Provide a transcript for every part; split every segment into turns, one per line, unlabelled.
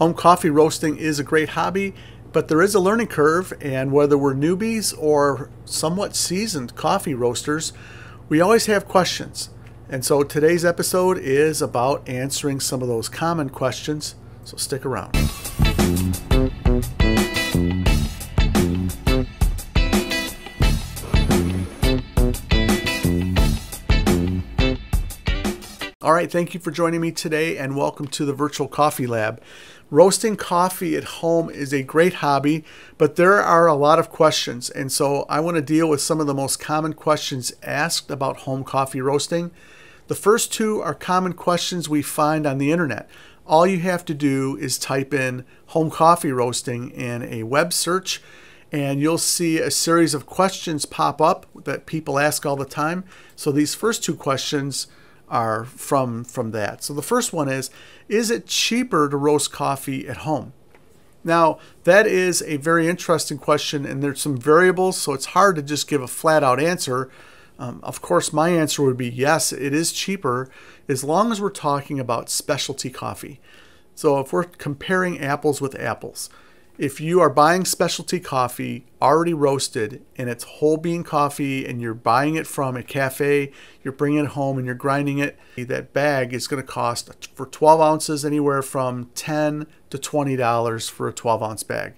Home coffee roasting is a great hobby, but there is a learning curve, and whether we're newbies or somewhat seasoned coffee roasters, we always have questions. And so today's episode is about answering some of those common questions, so stick around. right, thank you for joining me today and welcome to the Virtual Coffee Lab. Roasting coffee at home is a great hobby, but there are a lot of questions, and so I want to deal with some of the most common questions asked about home coffee roasting. The first two are common questions we find on the internet. All you have to do is type in home coffee roasting in a web search, and you'll see a series of questions pop up that people ask all the time. So these first two questions are from from that. So the first one is is it cheaper to roast coffee at home? Now, that is a very interesting question and there's some variables, so it's hard to just give a flat out answer. Um, of course, my answer would be yes, it is cheaper as long as we're talking about specialty coffee. So if we're comparing apples with apples, if you are buying specialty coffee already roasted and it's whole bean coffee and you're buying it from a cafe, you're bringing it home and you're grinding it, that bag is going to cost for 12 ounces anywhere from 10 to $20 for a 12 ounce bag.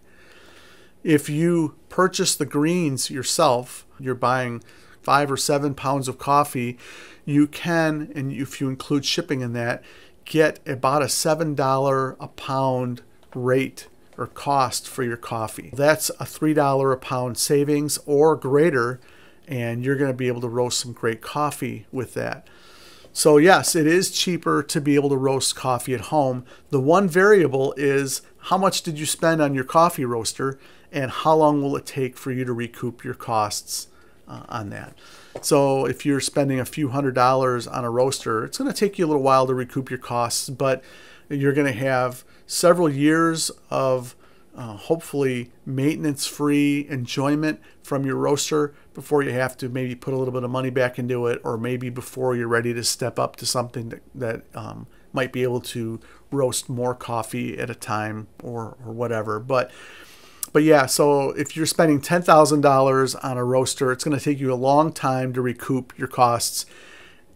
If you purchase the greens yourself, you're buying five or seven pounds of coffee, you can, and if you include shipping in that, get about a $7 a pound rate or cost for your coffee. That's a $3 a pound savings or greater, and you're going to be able to roast some great coffee with that. So, yes, it is cheaper to be able to roast coffee at home. The one variable is how much did you spend on your coffee roaster, and how long will it take for you to recoup your costs uh, on that. So, if you're spending a few hundred dollars on a roaster, it's going to take you a little while to recoup your costs, but you're going to have several years of uh, hopefully maintenance free enjoyment from your roaster before you have to maybe put a little bit of money back into it or maybe before you're ready to step up to something that, that um, might be able to roast more coffee at a time or, or whatever but but yeah so if you're spending $10000 on a roaster it's going to take you a long time to recoup your costs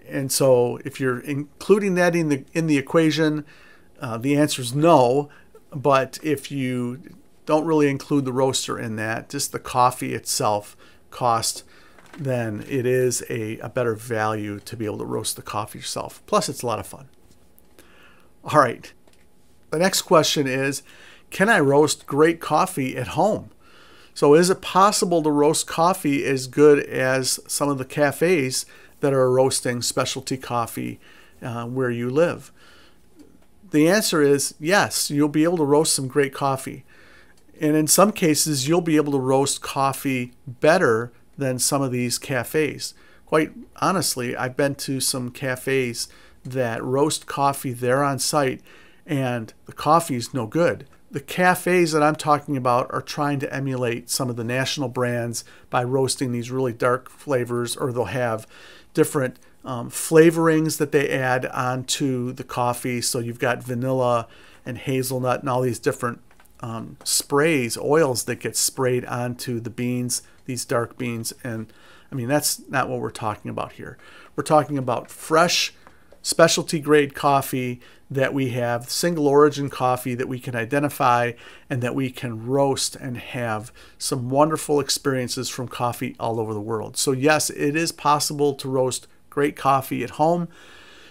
and so if you're including that in the in the equation uh, the answer is no, but if you don't really include the roaster in that, just the coffee itself cost, then it is a, a better value to be able to roast the coffee yourself. Plus, it's a lot of fun. All right. The next question is, can I roast great coffee at home? So is it possible to roast coffee as good as some of the cafes that are roasting specialty coffee uh, where you live? The answer is yes, you'll be able to roast some great coffee. And in some cases, you'll be able to roast coffee better than some of these cafes. Quite honestly, I've been to some cafes that roast coffee there on site, and the coffee is no good. The cafes that I'm talking about are trying to emulate some of the national brands by roasting these really dark flavors, or they'll have different um, flavorings that they add onto the coffee. So you've got vanilla and hazelnut and all these different um, sprays, oils that get sprayed onto the beans, these dark beans. And I mean, that's not what we're talking about here. We're talking about fresh, specialty grade coffee that we have, single origin coffee that we can identify and that we can roast and have some wonderful experiences from coffee all over the world. So, yes, it is possible to roast great coffee at home.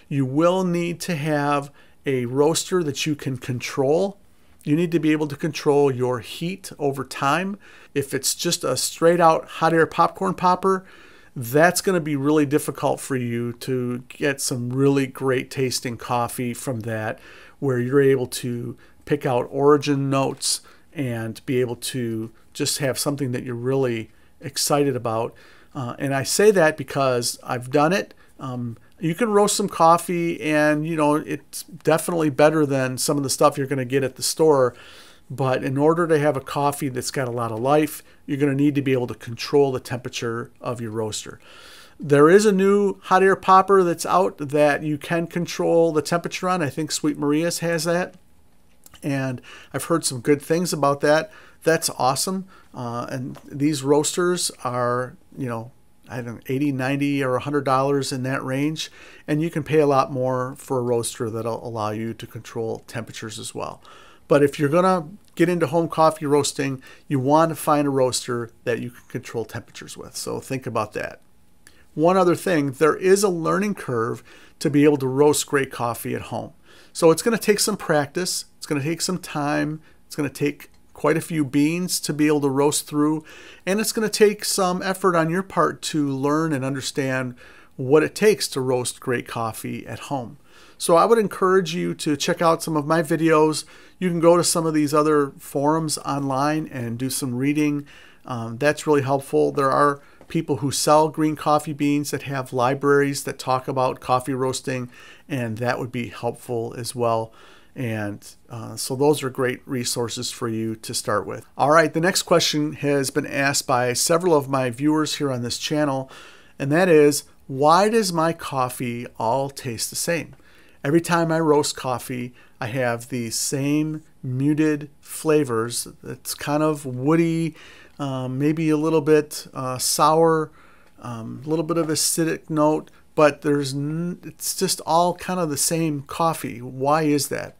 You will need to have a roaster that you can control. You need to be able to control your heat over time. If it's just a straight out hot air popcorn popper, that's going to be really difficult for you to get some really great tasting coffee from that, where you're able to pick out origin notes and be able to just have something that you're really excited about. Uh, and I say that because I've done it um, you can roast some coffee, and you know it's definitely better than some of the stuff you're going to get at the store. But in order to have a coffee that's got a lot of life, you're going to need to be able to control the temperature of your roaster. There is a new hot air popper that's out that you can control the temperature on. I think Sweet Maria's has that. And I've heard some good things about that. That's awesome. Uh, and these roasters are, you know, I don't know, 80, 90 or $100 in that range. And you can pay a lot more for a roaster that'll allow you to control temperatures as well. But if you're going to get into home coffee roasting, you want to find a roaster that you can control temperatures with. So think about that. One other thing, there is a learning curve to be able to roast great coffee at home. So it's going to take some practice. It's going to take some time. It's going to take quite a few beans to be able to roast through, and it's going to take some effort on your part to learn and understand what it takes to roast great coffee at home. So I would encourage you to check out some of my videos. You can go to some of these other forums online and do some reading. Um, that's really helpful. There are people who sell green coffee beans that have libraries that talk about coffee roasting, and that would be helpful as well. And uh, so those are great resources for you to start with. All right, the next question has been asked by several of my viewers here on this channel, and that is why does my coffee all taste the same? Every time I roast coffee, I have the same muted flavors. It's kind of woody, um, maybe a little bit uh, sour, um, a um, little bit of acidic note, but there's it's just all kind of the same coffee. Why is that?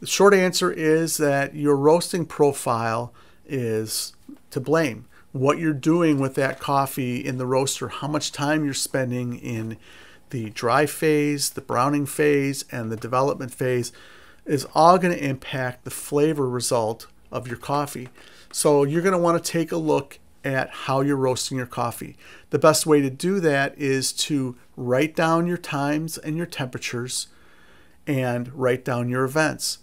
The short answer is that your roasting profile is to blame. What you're doing with that coffee in the roaster, how much time you're spending in the dry phase, the browning phase, and the development phase is all going to impact the flavor result of your coffee. So you're going to want to take a look at how you're roasting your coffee. The best way to do that is to write down your times and your temperatures and write down your events.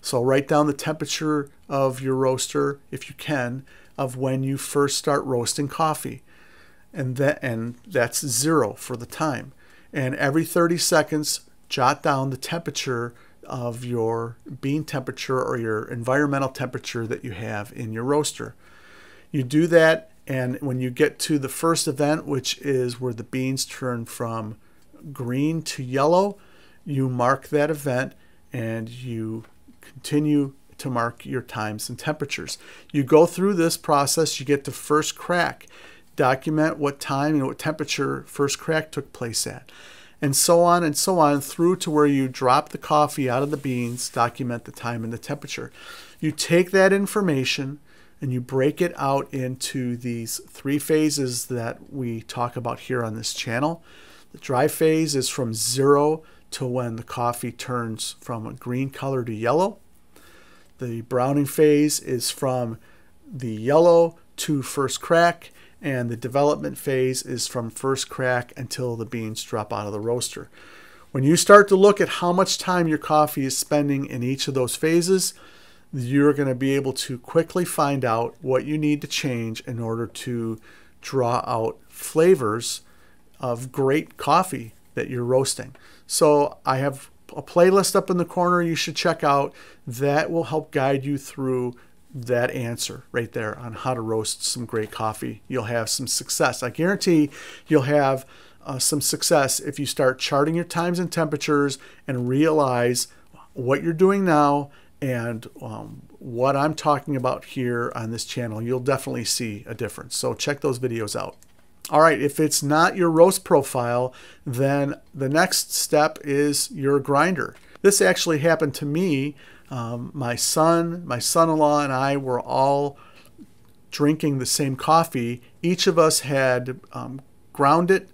So write down the temperature of your roaster, if you can, of when you first start roasting coffee. And, that, and that's zero for the time. And every 30 seconds, jot down the temperature of your bean temperature or your environmental temperature that you have in your roaster. You do that, and when you get to the first event, which is where the beans turn from green to yellow, you mark that event and you continue to mark your times and temperatures. You go through this process, you get to first crack, document what time and what temperature first crack took place at, and so on and so on through to where you drop the coffee out of the beans, document the time and the temperature. You take that information, and you break it out into these three phases that we talk about here on this channel. The dry phase is from zero to when the coffee turns from a green color to yellow. The browning phase is from the yellow to first crack, and the development phase is from first crack until the beans drop out of the roaster. When you start to look at how much time your coffee is spending in each of those phases, you're going to be able to quickly find out what you need to change in order to draw out flavors of great coffee that you're roasting. So I have a playlist up in the corner you should check out that will help guide you through that answer right there on how to roast some great coffee. You'll have some success. I guarantee you'll have uh, some success if you start charting your times and temperatures and realize what you're doing now and um, what I'm talking about here on this channel, you'll definitely see a difference. So check those videos out. All right, if it's not your roast profile, then the next step is your grinder. This actually happened to me. Um, my son, my son-in-law, and I were all drinking the same coffee. Each of us had um, ground it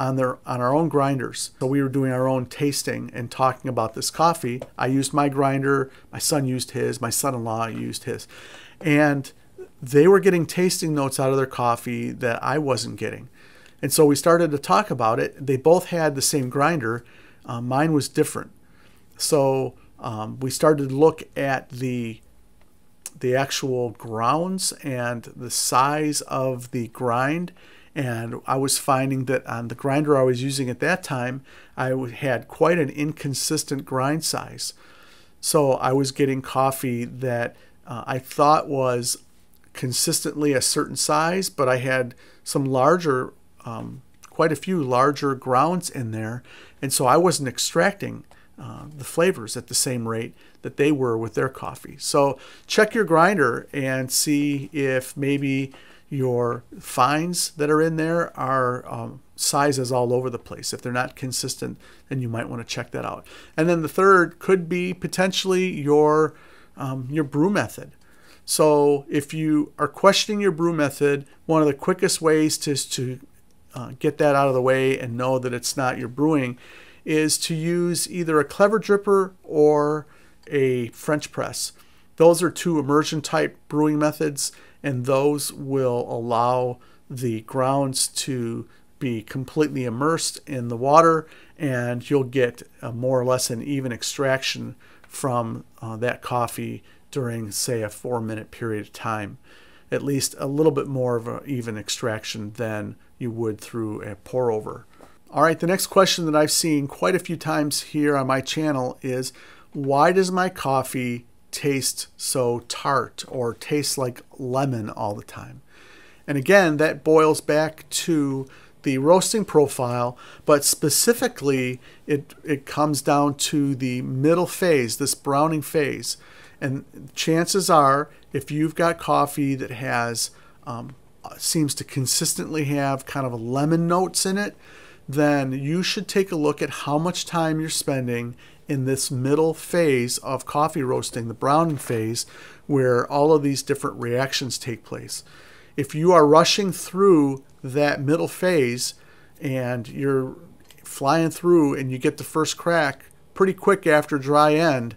on their on our own grinders. So we were doing our own tasting and talking about this coffee. I used my grinder, my son used his, my son-in-law used his. And they were getting tasting notes out of their coffee that I wasn't getting. And so we started to talk about it. They both had the same grinder. Uh, mine was different. So um, we started to look at the the actual grounds and the size of the grind and I was finding that on the grinder I was using at that time, I had quite an inconsistent grind size. So I was getting coffee that uh, I thought was consistently a certain size, but I had some larger, um, quite a few larger grounds in there. And so I wasn't extracting uh, the flavors at the same rate that they were with their coffee. So check your grinder and see if maybe your fines that are in there are um, sizes all over the place. If they're not consistent, then you might want to check that out. And then the third could be potentially your um, your brew method. So if you are questioning your brew method, one of the quickest ways to, to uh, get that out of the way and know that it's not your brewing is to use either a clever dripper or a French press. Those are two immersion type brewing methods and those will allow the grounds to be completely immersed in the water and you'll get more or less an even extraction from uh, that coffee during say a four minute period of time at least a little bit more of an even extraction than you would through a pour over all right the next question that i've seen quite a few times here on my channel is why does my coffee taste so tart or taste like lemon all the time. And again, that boils back to the roasting profile, but specifically it, it comes down to the middle phase, this browning phase. And chances are, if you've got coffee that has, um, seems to consistently have kind of lemon notes in it, then you should take a look at how much time you're spending in this middle phase of coffee roasting, the browning phase, where all of these different reactions take place. If you are rushing through that middle phase and you're flying through and you get the first crack pretty quick after dry end,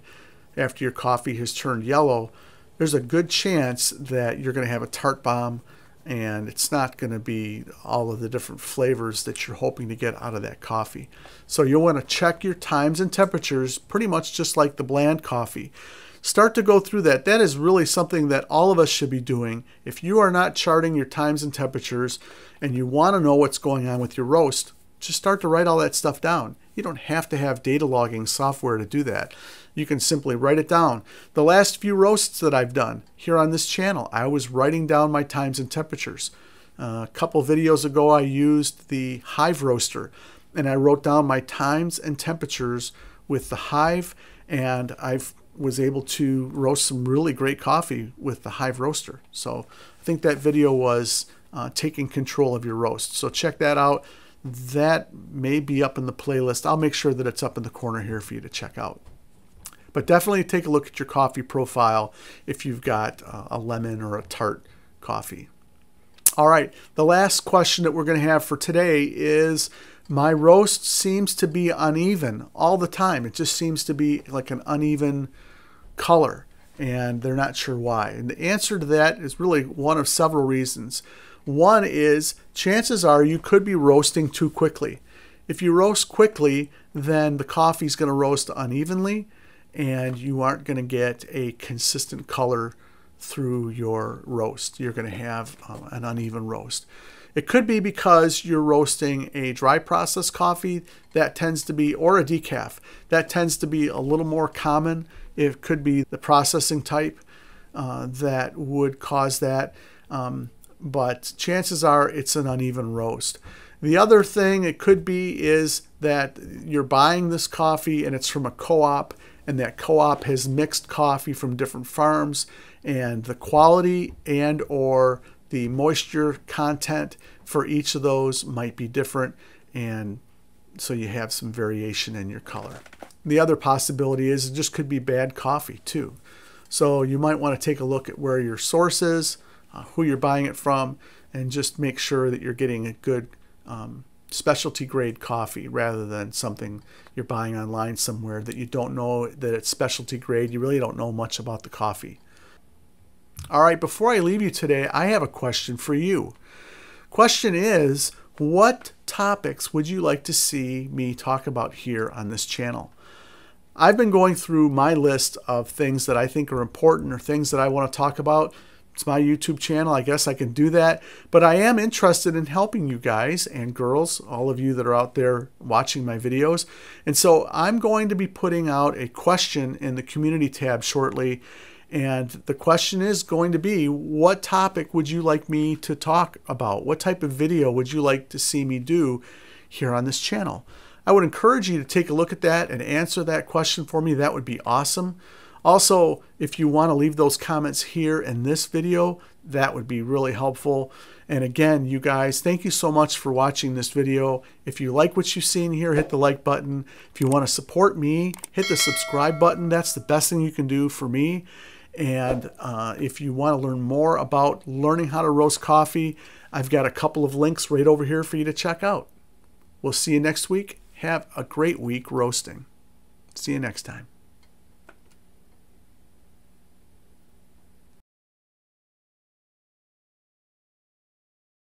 after your coffee has turned yellow, there's a good chance that you're going to have a tart bomb and it's not going to be all of the different flavors that you're hoping to get out of that coffee. So you'll want to check your times and temperatures pretty much just like the bland coffee. Start to go through that. That is really something that all of us should be doing. If you are not charting your times and temperatures and you want to know what's going on with your roast, just start to write all that stuff down. You don't have to have data logging software to do that. You can simply write it down. The last few roasts that I've done here on this channel, I was writing down my times and temperatures. Uh, a couple videos ago, I used the Hive Roaster, and I wrote down my times and temperatures with the Hive, and I was able to roast some really great coffee with the Hive Roaster. So I think that video was uh, taking control of your roast. So check that out that may be up in the playlist. I'll make sure that it's up in the corner here for you to check out. But definitely take a look at your coffee profile if you've got uh, a lemon or a tart coffee. All right, the last question that we're going to have for today is my roast seems to be uneven all the time. It just seems to be like an uneven color, and they're not sure why. And the answer to that is really one of several reasons. One is chances are you could be roasting too quickly. If you roast quickly, then the coffee is going to roast unevenly and you aren't going to get a consistent color through your roast. You're going to have um, an uneven roast. It could be because you're roasting a dry process coffee that tends to be, or a decaf, that tends to be a little more common. It could be the processing type uh, that would cause that. Um, but chances are it's an uneven roast. The other thing it could be is that you're buying this coffee and it's from a co-op and that co-op has mixed coffee from different farms and the quality and or the moisture content for each of those might be different and so you have some variation in your color. The other possibility is it just could be bad coffee too. So you might want to take a look at where your source is uh, who you're buying it from, and just make sure that you're getting a good um, specialty grade coffee rather than something you're buying online somewhere that you don't know that it's specialty grade. You really don't know much about the coffee. All right, before I leave you today, I have a question for you. Question is, what topics would you like to see me talk about here on this channel? I've been going through my list of things that I think are important or things that I want to talk about it's my YouTube channel. I guess I can do that. But I am interested in helping you guys and girls, all of you that are out there watching my videos. And so I'm going to be putting out a question in the community tab shortly. And the question is going to be what topic would you like me to talk about? What type of video would you like to see me do here on this channel? I would encourage you to take a look at that and answer that question for me. That would be awesome. Also, if you want to leave those comments here in this video, that would be really helpful. And again, you guys, thank you so much for watching this video. If you like what you've seen here, hit the like button. If you want to support me, hit the subscribe button. That's the best thing you can do for me. And uh, if you want to learn more about learning how to roast coffee, I've got a couple of links right over here for you to check out. We'll see you next week. Have a great week roasting. See you next time.